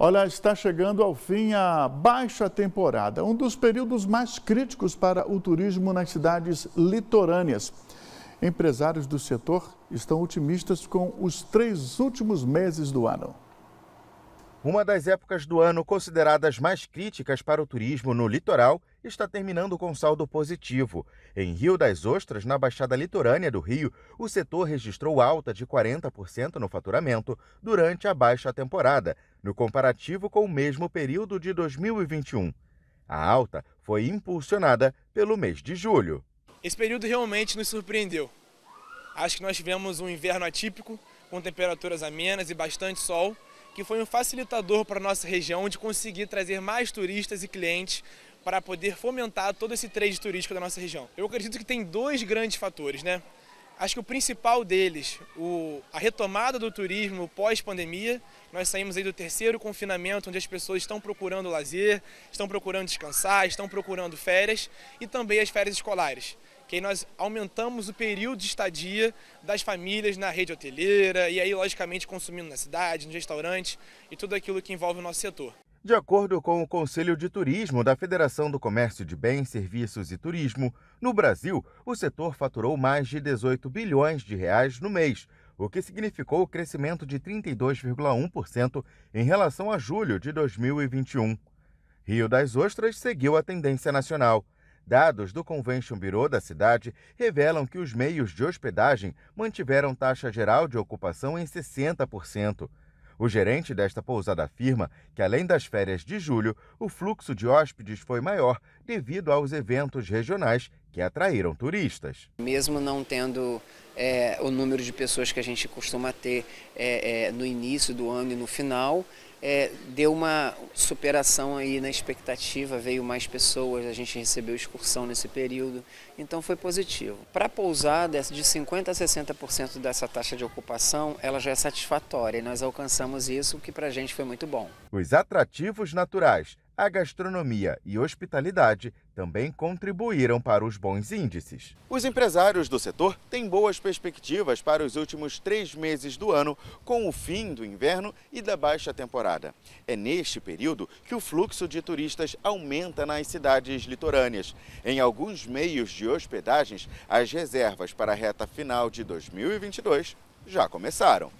Olha, está chegando ao fim a baixa temporada, um dos períodos mais críticos para o turismo nas cidades litorâneas. Empresários do setor estão otimistas com os três últimos meses do ano. Uma das épocas do ano consideradas mais críticas para o turismo no litoral está terminando com saldo positivo. Em Rio das Ostras, na Baixada Litorânea do Rio, o setor registrou alta de 40% no faturamento durante a baixa temporada, no comparativo com o mesmo período de 2021. A alta foi impulsionada pelo mês de julho. Esse período realmente nos surpreendeu. Acho que nós tivemos um inverno atípico, com temperaturas amenas e bastante sol que foi um facilitador para a nossa região de conseguir trazer mais turistas e clientes para poder fomentar todo esse trade turístico da nossa região. Eu acredito que tem dois grandes fatores, né? Acho que o principal deles, o, a retomada do turismo pós-pandemia. Nós saímos aí do terceiro confinamento, onde as pessoas estão procurando lazer, estão procurando descansar, estão procurando férias e também as férias escolares que aí nós aumentamos o período de estadia das famílias na rede hoteleira e aí, logicamente, consumindo na cidade, nos restaurantes e tudo aquilo que envolve o nosso setor. De acordo com o Conselho de Turismo da Federação do Comércio de Bens, Serviços e Turismo, no Brasil, o setor faturou mais de 18 bilhões de reais no mês, o que significou o crescimento de 32,1% em relação a julho de 2021. Rio das Ostras seguiu a tendência nacional. Dados do Convention Bureau da cidade revelam que os meios de hospedagem mantiveram taxa geral de ocupação em 60%. O gerente desta pousada afirma que, além das férias de julho, o fluxo de hóspedes foi maior devido aos eventos regionais que atraíram turistas. Mesmo não tendo é, o número de pessoas que a gente costuma ter é, é, no início do ano e no final, é, deu uma superação aí na expectativa, veio mais pessoas, a gente recebeu excursão nesse período, então foi positivo. Para a pousada, de 50% a 60% dessa taxa de ocupação, ela já é satisfatória e nós alcançamos isso, o que para a gente foi muito bom. Os atrativos naturais, a gastronomia e hospitalidade também contribuíram para os bons índices. Os empresários do setor têm boas perspectivas para os últimos três meses do ano, com o fim do inverno e da baixa temporada. É neste período que o fluxo de turistas aumenta nas cidades litorâneas. Em alguns meios de hospedagens, as reservas para a reta final de 2022 já começaram.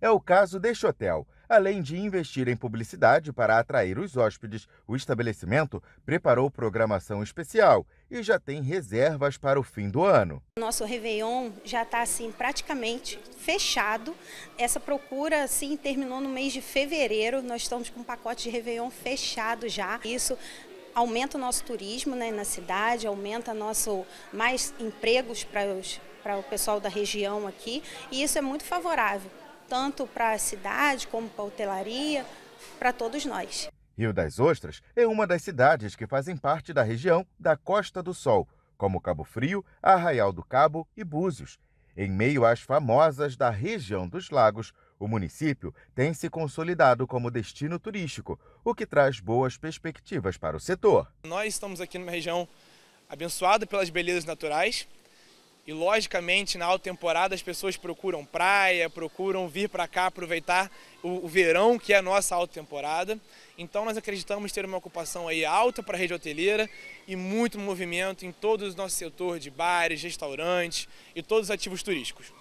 É o caso deste hotel Além de investir em publicidade para atrair os hóspedes, o estabelecimento preparou programação especial e já tem reservas para o fim do ano. Nosso Réveillon já está assim praticamente fechado. Essa procura assim terminou no mês de fevereiro. Nós estamos com um pacote de Réveillon fechado já. Isso aumenta o nosso turismo né, na cidade, aumenta nosso mais empregos para os para o pessoal da região aqui, e isso é muito favorável tanto para a cidade como para a hotelaria, para todos nós. Rio das Ostras é uma das cidades que fazem parte da região da Costa do Sol, como Cabo Frio, Arraial do Cabo e Búzios. Em meio às famosas da região dos lagos, o município tem se consolidado como destino turístico, o que traz boas perspectivas para o setor. Nós estamos aqui numa região abençoada pelas belezas naturais, e logicamente, na alta temporada, as pessoas procuram praia, procuram vir para cá aproveitar o, o, verão, que é a nossa alta temporada. Então, nós acreditamos ter uma ocupação aí alta para a rede hoteleira e muito movimento em todo o nosso setor de bares, restaurantes e todos os ativos turísticos.